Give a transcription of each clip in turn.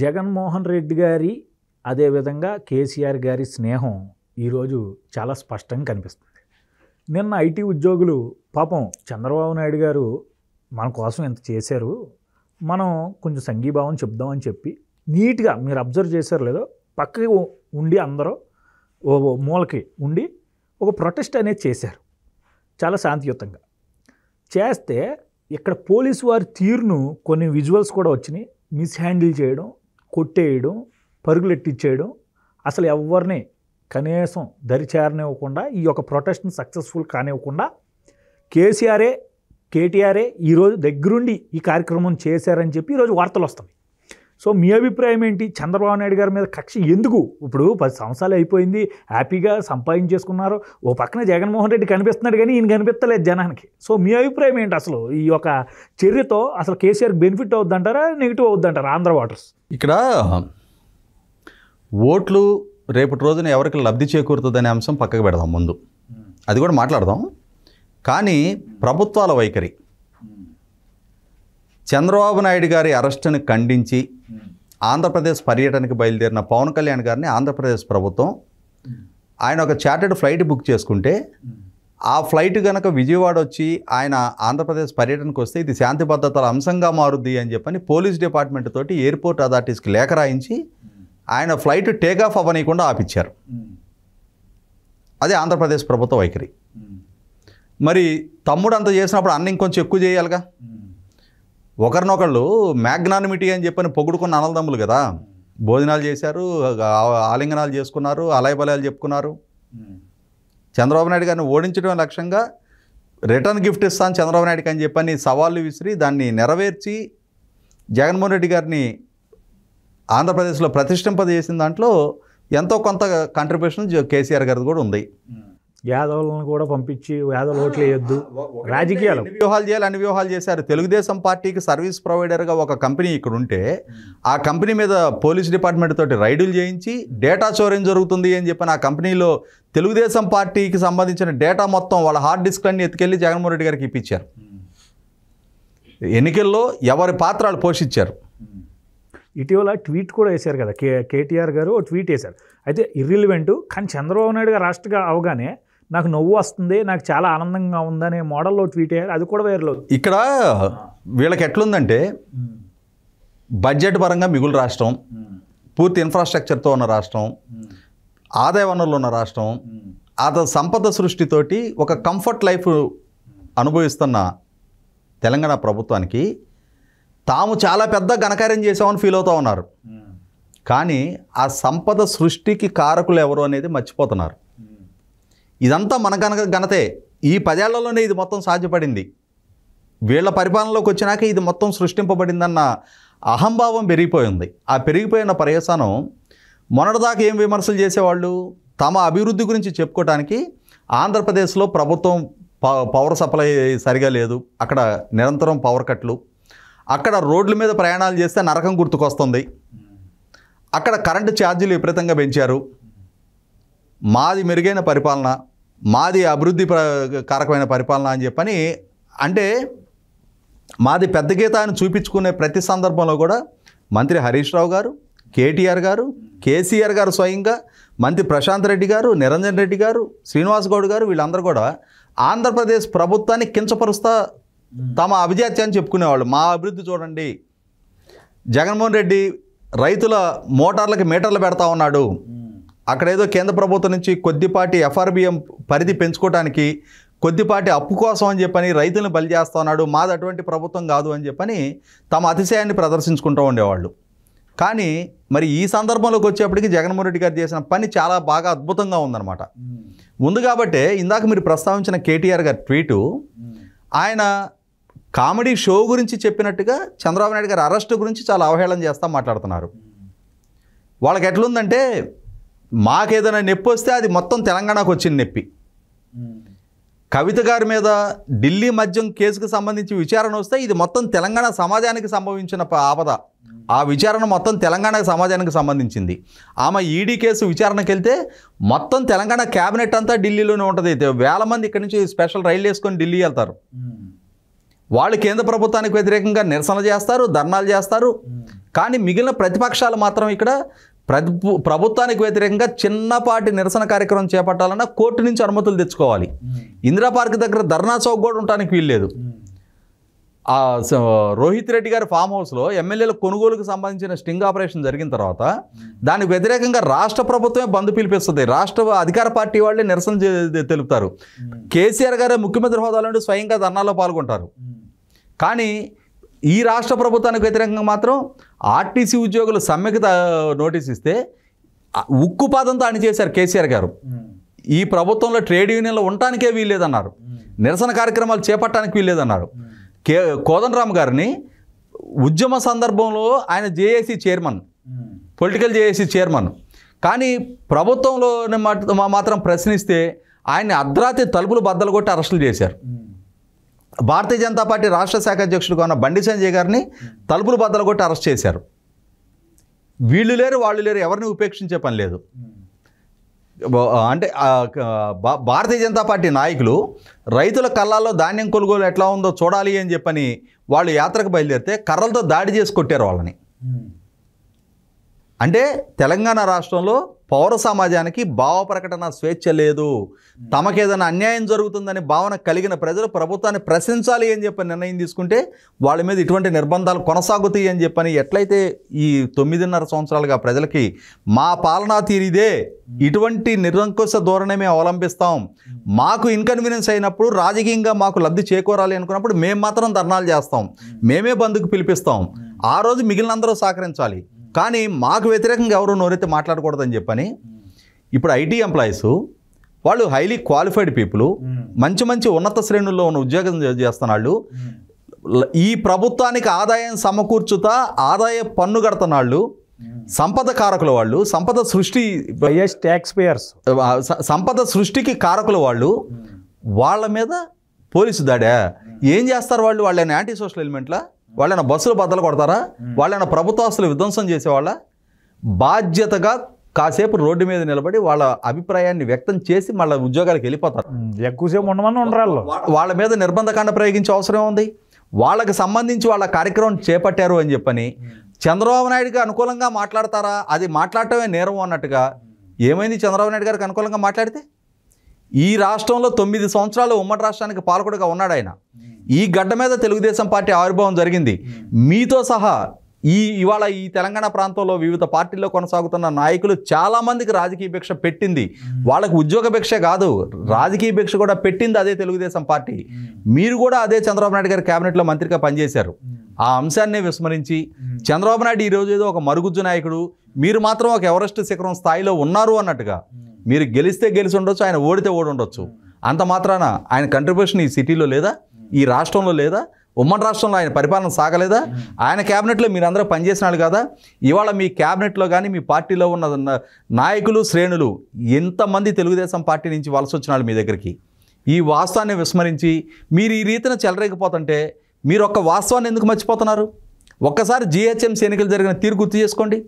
జగన్మోహన్ రెడ్డి గారి అదేవిధంగా కేసీఆర్ గారి స్నేహం ఈరోజు చాలా స్పష్టంగా కనిపిస్తుంది నిన్న ఐటీ ఉద్యోగులు పాపం చంద్రబాబు నాయుడు గారు మన కోసం ఎంత చేశారు మనం కొంచెం సంఘీభావం చెప్దామని చెప్పి నీట్గా మీరు అబ్జర్వ్ చేశారు లేదో పక్కకి ఉండి అందరూ ఓ మూలకి ఉండి ఒక ప్రొటెస్ట్ అనేది చేశారు చాలా శాంతియుతంగా చేస్తే ఇక్కడ పోలీసు వారి తీరును కొన్ని విజువల్స్ కూడా వచ్చినాయి మిస్హ్యాండిల్ చేయడం కొట్టేయడం పరుగులెట్టించేయడం అసలు ఎవరిని కనీసం దరిచేరనివ్వకుండా ఈ యొక్క ప్రొటెస్ట్ని సక్సెస్ఫుల్ కానివ్వకుండా కేసీఆరే కేటీఆరే ఈరోజు దగ్గరుండి ఈ కార్యక్రమం చేశారని చెప్పి ఈరోజు వార్తలు వస్తాయి సో మీ అభిప్రాయం ఏంటి చంద్రబాబు నాయుడు గారి మీద కక్ష ఎందుకు ఇప్పుడు పది సంవత్సరాలు అయిపోయింది హ్యాపీగా సంపాదించేసుకున్నారు ఓ పక్కన జగన్మోహన్ రెడ్డి కనిపిస్తున్నాడు కానీ ఈయన కనిపిస్తలేదు జనానికి సో మీ అభిప్రాయం ఏంటి అసలు ఈ యొక్క చర్యతో అసలు కేసీఆర్ బెనిఫిట్ అవుద్దంటారా నెగిటివ్ అవుద్దంటారా ఆంధ్ర వాటర్స్ ఇక్కడ ఓట్లు రేపటి రోజున ఎవరికి లబ్ధి చేకూరుతుందనే అంశం పక్కకు పెడదాం ముందు అది కూడా మాట్లాడదాం కానీ ప్రభుత్వాల వైఖరి చంద్రబాబు నాయుడు గారి అరెస్టును ఖండించి ఆంధ్రప్రదేశ్ పర్యటనకి బయలుదేరిన పవన్ కళ్యాణ్ గారిని ఆంధ్రప్రదేశ్ ప్రభుత్వం ఆయన ఒక చార్టెడ్ ఫ్లైట్ బుక్ చేసుకుంటే ఆ ఫ్లైట్ కనుక విజయవాడ వచ్చి ఆయన ఆంధ్రప్రదేశ్ పర్యటనకు వస్తే ఇది శాంతి భద్రతల అంశంగా మారుద్ది అని చెప్పని పోలీస్ డిపార్ట్మెంట్ తోటి ఎయిర్పోర్ట్ అథారిటీస్కి లేఖ రాయించి ఆయన ఫ్లైట్ టేకాఫ్ అవ్వనీయకుండా ఆపిచ్చారు అదే ఆంధ్రప్రదేశ్ ప్రభుత్వ వైఖరి మరి తమ్ముడు అంత చేసినప్పుడు అన్న ఇంకొంచెం ఎక్కువ చేయాలిగా ఒకరినొకళ్ళు మ్యాగ్నానిమిటీ అని చెప్పని పొగుడుకున్న అనలదమ్ములు కదా భోజనాలు చేశారు ఆలింగనాలు చేసుకున్నారు అలాయబలాలు చెప్పుకున్నారు చంద్రబాబు నాయుడు గారిని ఓడించడం లక్ష్యంగా రిటర్న్ గిఫ్ట్ ఇస్తాను చంద్రబాబు నాయుడుకి అని చెప్పని సవాళ్ళు విసిరి దాన్ని నెరవేర్చి జగన్మోహన్ రెడ్డి గారిని ఆంధ్రప్రదేశ్లో ప్రతిష్ఠింపజేసిన దాంట్లో ఎంతో కొంత కంట్రిబ్యూషన్ కేసీఆర్ గారిది కూడా ఉంది యాదవులను కూడా పంపించి యాదవ్ ఓట్లు వేయొద్దు రాజకీయాలు వ్యూహాలు చేయాలి అన్ని వ్యూహాలు చేశారు తెలుగుదేశం పార్టీకి సర్వీస్ ప్రొవైడర్గా ఒక కంపెనీ ఇక్కడ ఉంటే ఆ కంపెనీ మీద పోలీస్ డిపార్ట్మెంట్ తోటి రైడులు చేయించి డేటా చోరేం జరుగుతుంది అని చెప్పి ఆ కంపెనీలో తెలుగుదేశం పార్టీకి సంబంధించిన డేటా మొత్తం వాళ్ళ హార్డ్ డిస్క్ అన్ని ఎత్తుకెళ్ళి జగన్మోహన్ రెడ్డి గారికి ఇప్పించారు ఎన్నికల్లో ఎవరి పాత్రలు పోషించారు ఇటీవల ట్వీట్ కూడా వేశారు కదా కే కేటీఆర్ గారు ట్వీట్ వేశారు అయితే ఇర్రిలివెంట్ కానీ చంద్రబాబు నాయుడు గారు రాష్ట్రగా అవగానే నాకు నవ్వు వస్తుంది నాకు చాలా ఆనందంగా ఉందనే మోడల్లో ట్వీట్ అయ్యారు అది కూడా వేరే ఇక్కడ వీళ్ళకి ఎట్లుందంటే బడ్జెట్ పరంగా మిగులు రాష్ట్రం పూర్తి ఇన్ఫ్రాస్ట్రక్చర్తో ఉన్న రాష్ట్రం ఆదాయ వనరులు ఉన్న రాష్ట్రం ఆ సంపద సృష్టితోటి ఒక కంఫర్ట్ లైఫ్ అనుభవిస్తున్న తెలంగాణ ప్రభుత్వానికి తాము చాలా పెద్ద ఘనకార్యం చేసామని ఫీల్ అవుతూ ఉన్నారు కానీ ఆ సంపద సృష్టికి కారకులు ఎవరు అనేది మర్చిపోతున్నారు ఇదంతా మన గనక ఘనతే ఈ పదేళ్లలోనే ఇది మొత్తం సాధ్యపడింది వీళ్ళ పరిపాలనలోకి వచ్చినాక ఇది మొత్తం సృష్టింపబడిందన్న అహంభావం పెరిగిపోయింది ఆ పెరిగిపోయిన పర్యసనం మొన్నటిదాకా ఏం విమర్శలు చేసేవాళ్ళు తమ అభివృద్ధి గురించి చెప్పుకోవటానికి ఆంధ్రప్రదేశ్లో ప్రభుత్వం పవర్ సప్లై సరిగా లేదు అక్కడ నిరంతరం పవర్ కట్లు అక్కడ రోడ్ల మీద ప్రయాణాలు చేస్తే నరకం గుర్తుకొస్తుంది అక్కడ కరెంటు ఛార్జీలు విపరీతంగా పెంచారు మాది మెరుగైన పరిపాలన మాది అభివృద్ధి కారకమైన పరిపాలన అని చెప్పని అంటే మాది పెద్ద గీత అని చూపించుకునే ప్రతి సందర్భంలో కూడా మంత్రి హరీష్ రావు గారు కేటీఆర్ గారు కేసీఆర్ గారు స్వయంగా మంత్రి ప్రశాంత్ రెడ్డి గారు నిరంజన్ రెడ్డి గారు శ్రీనివాస్ గౌడ్ గారు వీళ్ళందరూ కూడా ఆంధ్రప్రదేశ్ ప్రభుత్వాన్ని కించపరుస్తా తమ అభిజాత్యాన్ని చెప్పుకునేవాళ్ళు మా అభివృద్ధి చూడండి జగన్మోహన్ రెడ్డి రైతుల మోటార్లకు మీటర్లు పెడతా ఉన్నాడు అక్కడేదో కేంద్ర ప్రభుత్వం నుంచి కొద్దిపాటి ఎఫ్ఆర్బిఎం పరిధి పెంచుకోవడానికి కొద్దిపాటి అప్పు కోసం అని చెప్పని రైతులను బలి చేస్తా ఉన్నాడు మాది అటువంటి ప్రభుత్వం కాదు అని చెప్పని తమ అతిశయాన్ని ప్రదర్శించుకుంటూ ఉండేవాళ్ళు కానీ మరి ఈ సందర్భంలోకి వచ్చేప్పటికీ జగన్మోహన్ రెడ్డి గారు చేసిన పని చాలా బాగా అద్భుతంగా ఉందన్నమాట ఉంది కాబట్టే ఇందాక మీరు ప్రస్తావించిన కేటీఆర్ గారి ట్వీటు ఆయన కామెడీ షో గురించి చెప్పినట్టుగా చంద్రబాబు నాయుడు గారి అరెస్ట్ గురించి చాలా అవహేళన చేస్తూ మాట్లాడుతున్నారు వాళ్ళకి ఎట్లుందంటే మాకేదైనా నొప్పి వస్తే అది మొత్తం తెలంగాణకు వచ్చిన నొప్పి కవిత గారి మీద ఢిల్లీ మద్యం కేసుకు సంబంధించి విచారణ వస్తే ఇది మొత్తం తెలంగాణ సమాజానికి సంభవించిన ఆపద ఆ విచారణ మొత్తం తెలంగాణ సమాజానికి సంబంధించింది ఆమె ఈడీ కేసు విచారణకి వెళ్తే మొత్తం తెలంగాణ క్యాబినెట్ అంతా ఢిల్లీలోనే ఉంటుంది అయితే వేల మంది ఇక్కడి నుంచి స్పెషల్ రైలు వేసుకొని ఢిల్లీ వెళ్తారు వాళ్ళు కేంద్ర ప్రభుత్వానికి వ్యతిరేకంగా నిరసన చేస్తారు ధర్నాలు చేస్తారు కానీ మిగిలిన ప్రతిపక్షాలు మాత్రం ఇక్కడ ప్రభు ప్రభుత్వానికి వ్యతిరేకంగా చిన్నపాటి నిరసన కార్యక్రమం చేపట్టాలన్నా కోర్టు నుంచి అనుమతులు తెచ్చుకోవాలి ఇందిరా పార్క్ దగ్గర ధర్నా చౌక్ కూడా ఉండటానికి వీల్లేదు రోహిత్ రెడ్డి గారి ఫామ్ హౌస్లో ఎమ్మెల్యేల కొనుగోలుకు సంబంధించిన స్టింగ్ ఆపరేషన్ జరిగిన తర్వాత దానికి వ్యతిరేకంగా రాష్ట్ర ప్రభుత్వమే బంద్ పిలిపిస్తుంది రాష్ట్ర అధికార పార్టీ వాళ్ళే నిరసన తెలుపుతారు కేసీఆర్ గారే ముఖ్యమంత్రి హోదాలో స్వయంగా ధర్నాలో పాల్గొంటారు కానీ ఈ రాష్ట్ర ప్రభుత్వానికి వ్యతిరేకంగా మాత్రం ఆర్టీసీ ఉద్యోగులు సమ్మెకి నోటీస్ ఇస్తే ఉక్కుపాదంతో అని చేశారు కేసీఆర్ గారు ఈ ప్రభుత్వంలో ట్రేడ్ యూనియన్లు ఉండటానికే వీల్లేదన్నారు నిరసన కార్యక్రమాలు చేపట్టడానికి వీల్లేదన్నారు కే కోదండరామ్ గారిని ఉద్యమ సందర్భంలో ఆయన JAC chairman political JAC chairman కానీ ప్రభుత్వంలో మాత్రం ప్రశ్నిస్తే ఆయన్ని అర్ధరాత్రి తలుపులు బద్దలు కొట్టి అరెస్టులు చేశారు భారతీయ జనతా పార్టీ రాష్ట్ర శాఖ అధ్యక్షుడుగా ఉన్న బండి సంజయ్ గారిని తలుపులు బద్దలు కొట్టి అరెస్ట్ చేశారు వీళ్ళు లేరు వాళ్ళు లేరు ఎవరిని ఉపేక్షించే పని లేదు అంటే భారతీయ జనతా పార్టీ నాయకులు రైతుల కళ్ళాల్లో ధాన్యం కొనుగోలు ఎట్లా ఉందో చూడాలి అని చెప్పని వాళ్ళు యాత్రకు బయలుదేరితే కర్రలతో దాడి చేసి కొట్టారు వాళ్ళని అంటే తెలంగాణ రాష్ట్రంలో పౌర సమాజానికి భావ ప్రకటన స్వేచ్ఛ లేదు తమకేదైనా అన్యాయం జరుగుతుందనే భావన కలిగిన ప్రజలు ప్రభుత్వాన్ని ప్రశ్నించాలి అని చెప్పి నిర్ణయం తీసుకుంటే వాళ్ళ మీద ఇటువంటి నిర్బంధాలు కొనసాగుతాయి అని చెప్పని ఎట్లయితే ఈ తొమ్మిదిన్నర సంవత్సరాలుగా ప్రజలకి మా పాలనా తీరిదే ఇటువంటి నిరంకుశ ధోరణి మేము అవలంబిస్తాం మాకు ఇన్కన్వీనియన్స్ అయినప్పుడు రాజకీయంగా మాకు లబ్ధి చేకూరాలి అనుకున్నప్పుడు మేము మాత్రం ధర్నాలు చేస్తాం మేమే బంధుకు పిలిపిస్తాం ఆ రోజు మిగిలినందరూ సహకరించాలి కానీ మాకు వ్యతిరేకంగా ఎవరు నోరైతే మాట్లాడకూడదని చెప్పని ఇప్పుడు ఐటీ ఎంప్లాయీస్ వాళ్ళు హైలీ క్వాలిఫైడ్ పీపుల్ మంచి మంచి ఉన్నత శ్రేణుల్లో ఉన్న ఉద్యోగం చేస్తున్న వాళ్ళు ఈ ప్రభుత్వానికి ఆదాయం సమకూర్చుతా ఆదాయ పన్ను కడుతున్నాళ్ళు సంపద కారకుల వాళ్ళు సంపద సృష్టి ట్యాక్స్ పేయర్స్ సంపద సృష్టికి కారకుల వాళ్ళు వాళ్ళ మీద పోలీసు దాడా ఏం చేస్తారు వాళ్ళు వాళ్ళని యాంటీ సోషల్ ఎలిమెంట్లా వాళ్ళైనా బస్సులు బద్దలు కొడతారా వాళ్ళైనా ప్రభుత్వాస్తులు విధ్వంసం చేసేవాళ్ళ బాధ్యతగా కాసేపు రోడ్డు మీద నిలబడి వాళ్ళ అభిప్రాయాన్ని వ్యక్తం చేసి మళ్ళీ ఉద్యోగాలకు వెళ్ళిపోతారు ఎక్కువసేపు ఉండమని ఉండరాళ్ళు వాళ్ళ మీద నిర్బంధకాండ ప్రయోగించే అవసరం ఉంది వాళ్ళకి సంబంధించి వాళ్ళ కార్యక్రమం చేపట్టారు అని చెప్పని చంద్రబాబు నాయుడుకి అనుకూలంగా మాట్లాడతారా అది మాట్లాడటమే నేరం అన్నట్టుగా ఏమైంది చంద్రబాబు నాయుడు గారికి అనుకూలంగా మాట్లాడితే ఈ రాష్ట్రంలో తొమ్మిది సంవత్సరాలు ఉమ్మడి రాష్ట్రానికి పాల్గొడగా ఉన్నాడు ఆయన ఈ గడ్డ మీద తెలుగుదేశం పార్టీ ఆవిర్భావం జరిగింది మీతో సహా ఈ ఇవాళ ఈ తెలంగాణ ప్రాంతంలో వివిధ పార్టీల్లో కొనసాగుతున్న నాయకులు చాలామందికి రాజకీయ భిక్ష పెట్టింది వాళ్ళకి ఉద్యోగ భిక్ష కాదు రాజకీయ భిక్ష కూడా పెట్టింది అదే తెలుగుదేశం పార్టీ మీరు కూడా అదే చంద్రబాబు నాయుడు గారి క్యాబినెట్లో మంత్రిగా పనిచేశారు ఆ అంశాన్ని విస్మరించి చంద్రబాబు నాయుడు ఈరోజు ఏదో ఒక మరుగుజ్జు నాయకుడు మీరు మాత్రం ఒక ఎవరెస్ట్ శిఖరం స్థాయిలో ఉన్నారు అన్నట్టుగా మీరు గెలిస్తే గెలిచి ఉండొచ్చు ఆయన ఓడితే ఓడి ఉండొచ్చు అంత మాత్రాన ఆయన కంట్రిబ్యూషన్ ఈ సిటీలో లేదా ఈ రాష్ట్రంలో లేదా ఉమ్మడి రాష్ట్రంలో ఆయన పరిపాలన సాగలేదా ఆయన క్యాబినెట్లో మీరందరూ పనిచేసినారు కదా ఇవాళ మీ క్యాబినెట్లో కానీ మీ పార్టీలో ఉన్న నాయకులు శ్రేణులు ఎంతమంది తెలుగుదేశం పార్టీ నుంచి వలస వచ్చినారు మీ దగ్గరికి ఈ వాస్తవాన్ని విస్మరించి మీరు ఈ రీతిన చెలరేకపోతుంటే మీరు ఒక్క వాస్తవాన్ని ఎందుకు మర్చిపోతున్నారు ఒక్కసారి జిహెచ్ఎంసీ ఎన్నికలు జరిగిన తీరు గుర్తు చేసుకోండి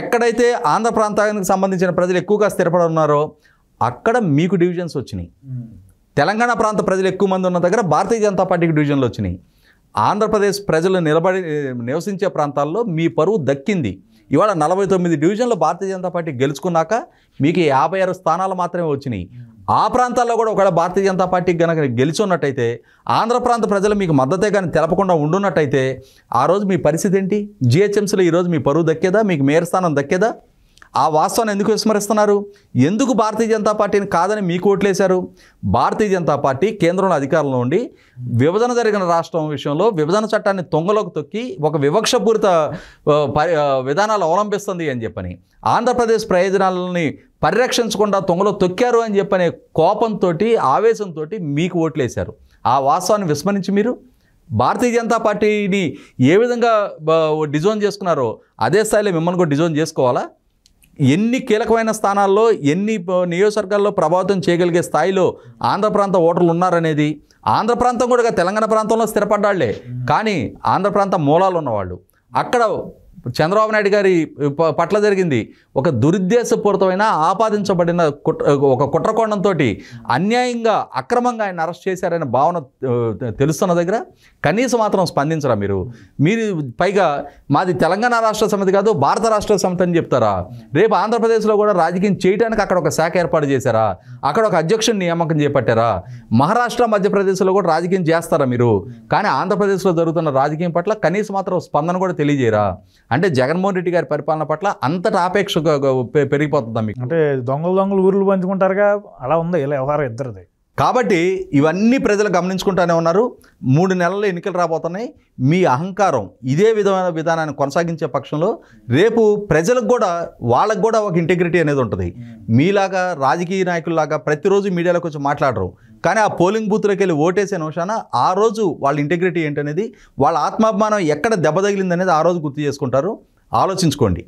ఎక్కడైతే ఆంధ్ర ప్రాంతానికి సంబంధించిన ప్రజలు ఎక్కువగా స్థిరపడి ఉన్నారో అక్కడ మీకు డివిజన్స్ వచ్చినాయి తెలంగాణ ప్రాంత ప్రజలు ఎక్కువ మంది ఉన్న దగ్గర భారతీయ జనతా పార్టీకి డివిజన్లు వచ్చినాయి ఆంధ్రప్రదేశ్ ప్రజలు నిలబడి నివసించే ప్రాంతాల్లో మీ పరువు దక్కింది ఇవాళ నలభై తొమ్మిది డివిజన్లు భారతీయ జనతా పార్టీ గెలుచుకున్నాక మీకు యాభై ఆరు స్థానాలు మాత్రమే వచ్చినాయి ఆ ప్రాంతాల్లో కూడా ఒకవేళ భారతీయ జనతా పార్టీ కనుక గెలిచున్నట్టయితే ఆంధ్ర ప్రాంత ప్రజలు మీకు మద్దతే కానీ తెలపకుండా ఉండున్నట్టయితే ఆ రోజు మీ పరిస్థితి ఏంటి జిహెచ్ఎంసీలో ఈరోజు మీ పరువు దక్కేదా మీకు మేయర్ స్థానం దక్కేదా ఆ వాస్తవాన్ని ఎందుకు విస్మరిస్తున్నారు ఎందుకు భారతీయ జనతా పార్టీని కాదని మీకు ఓట్లేశారు భారతీయ జనతా పార్టీ కేంద్రంలో అధికారంలో ఉండి విభజన జరిగిన రాష్ట్రం విషయంలో విభజన చట్టాన్ని తొంగలోకి తొక్కి ఒక వివక్షపూరిత విధానాలు అవలంబిస్తుంది అని చెప్పని ఆంధ్రప్రదేశ్ ప్రయోజనాలని పరిరక్షించకుండా తొంగలో తొక్కారు అని చెప్పనే కోపంతో ఆవేశంతో మీకు ఓట్లేశారు ఆ వాస్తవాన్ని విస్మరించి మీరు భారతీయ జనతా పార్టీని ఏ విధంగా డిజోన్ చేసుకున్నారో అదే స్థాయిలో మిమ్మల్ని కూడా డిజోన్ చేసుకోవాలా ఎన్ని కీలకమైన స్థానాల్లో ఎన్ని నియోజకవర్గాల్లో ప్రభావితం చేయగలిగే స్థాయిలో ఆంధ్ర ప్రాంత ఓటర్లు ఉన్నారనేది ఆంధ్ర ప్రాంతం కూడా తెలంగాణ ప్రాంతంలో స్థిరపడ్డాళ్లే కానీ ఆంధ్ర ప్రాంత మూలాలు ఉన్నవాళ్ళు అక్కడ చంద్రబాబు నాయుడు గారి పట్ల జరిగింది ఒక దురుద్దేశపూరితమైన ఆపాదించబడిన ఒక కుట్రకోణంతో అన్యాయంగా అక్రమంగా ఆయన అరెస్ట్ చేశారనే భావన తెలుస్తున్న దగ్గర కనీసం మాత్రం స్పందించరా మీరు మీరు పైగా మాది తెలంగాణ రాష్ట్ర సమితి కాదు భారత రాష్ట్ర సమితి అని చెప్తారా రేపు ఆంధ్రప్రదేశ్లో కూడా రాజకీయం చేయడానికి అక్కడ ఒక శాఖ ఏర్పాటు చేశారా అక్కడ ఒక అధ్యక్షుని నియామకం చేపట్టారా మహారాష్ట్ర మధ్యప్రదేశ్లో కూడా రాజకీయం చేస్తారా మీరు కానీ ఆంధ్రప్రదేశ్లో జరుగుతున్న రాజకీయం పట్ల కనీసం మాత్రం స్పందన కూడా తెలియజేయరా అంటే జగన్మోహన్ రెడ్డి గారి పరిపాలన పట్ల అంతటి ఆపేక్ష పెరిగిపోతుంది మీకు అంటే దొంగలు దొంగలు ఊర్లు పంచుకుంటారుగా అలా ఉంది ఇలా వ్యవహారం ఇద్దరిది కాబట్టి ఇవన్నీ ప్రజలు గమనించుకుంటూనే ఉన్నారు మూడు నెలల్లో ఎన్నికలు రాబోతున్నాయి మీ అహంకారం ఇదే విధమైన విధానాన్ని కొనసాగించే పక్షంలో రేపు ప్రజలకు కూడా వాళ్ళకు కూడా ఒక ఇంటిగ్రిటీ అనేది ఉంటుంది మీలాగా రాజకీయ నాయకుల్లాగా ప్రతిరోజు మీడియాలోకి వచ్చి మాట్లాడరు కానీ ఆ పోలింగ్ బూత్లోకి వెళ్ళి ఓటేసే నోషాన ఆ రోజు వాళ్ళ ఇంటిగ్రిటీ ఏంటనేది వాళ్ళ ఆత్మాభిమానం ఎక్కడ దెబ్బ తగిలిందనేది ఆ రోజు గుర్తు చేసుకుంటారు ఆలోచించుకోండి